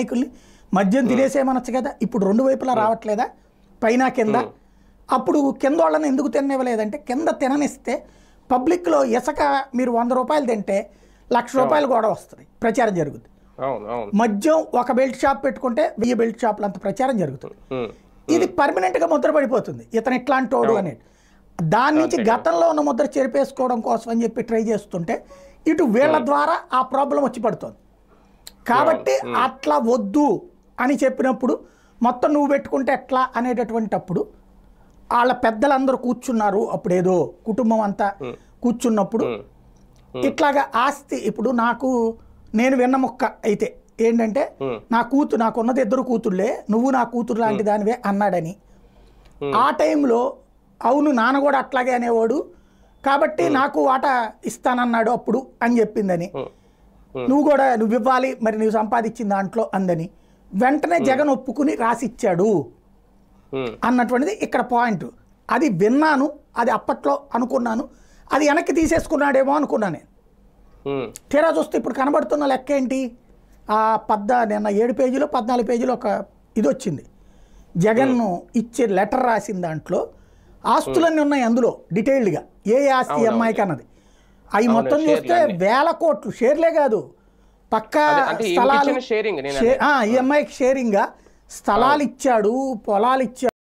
నాయకుల్ని మద్యం తినేసేయమనొచ్చు కదా ఇప్పుడు రెండు వైపులా రావట్లేదా పైన కింద అప్పుడు కింద వాళ్ళని ఎందుకు తిననివ్వలేదంటే కింద తిననిస్తే పబ్లిక్లో ఇసుక మీరు వంద రూపాయలు తింటే లక్ష రూపాయలు గొడవ వస్తుంది ప్రచారం జరుగుతుంది మద్యం ఒక బెల్ట్ షాప్ పెట్టుకుంటే వెయ్యి బెల్ట్ షాపులు అంత ప్రచారం జరుగుతుంది ఇది పర్మనెంట్గా పడిపోతుంది ఇతను ఇట్లాంటి తోడు అని దాని నుంచి గతంలో ఉన్న ముద్ర చెరిపేసుకోవడం కోసం అని చెప్పి ట్రై చేస్తుంటే ఇటు వీళ్ళ ద్వారా ఆ ప్రాబ్లం వచ్చి పడుతుంది కాబట్టి అట్లా వద్దు అని చెప్పినప్పుడు మొత్తం నువ్వు పెట్టుకుంటే ఎట్లా అనేటటువంటి అప్పుడు వాళ్ళ పెద్దలందరూ కూర్చున్నారు అప్పుడేదో కుటుంబం అంతా కూర్చున్నప్పుడు ఇట్లాగా ఆస్తి ఇప్పుడు నాకు నేను విన్న మొక్క అయితే ఏంటంటే నా కూతురు నాకున్నది ఇద్దరు కూతుర్లే నువ్వు నా కూతురు లాంటి దానివే అన్నాడని ఆ టైంలో అవును నాన్న కూడా అట్లాగే అనేవాడు కాబట్టి నాకు వాటా ఇస్తానన్నాడు అప్పుడు అని చెప్పిందని నువ్వు కూడా నువ్వు ఇవ్వాలి మరి నువ్వు సంపాదించిన దాంట్లో అందని వెంటనే జగన్ ఒప్పుకుని రాసిచ్చాడు అన్నటువంటిది ఇక్కడ పాయింట్ అది విన్నాను అది అప్పట్లో అనుకున్నాను అది వెనక్కి తీసేసుకున్నాడేమో అనుకున్నా నేను తీరా చూస్తే ఇప్పుడు కనబడుతున్న లెక్క ఏంటి ఆ పద్ద నిన్న ఏడు పేజీలో పద్నాలుగు పేజీలో ఒక ఇది వచ్చింది జగన్ ఇచ్చే లెటర్ రాసిన దాంట్లో ఆస్తులన్నీ ఉన్నాయి అందులో డీటెయిల్డ్గా ఏ ఆస్తి అమ్మాయికి అన్నది అవి మొత్తం చూస్తే వేల కోట్లు షేర్లే కాదు పక్క స్థలాలు ఈఎంఐకి షేరింగ్ స్థలాలు ఇచ్చాడు పొలాలు ఇచ్చాడు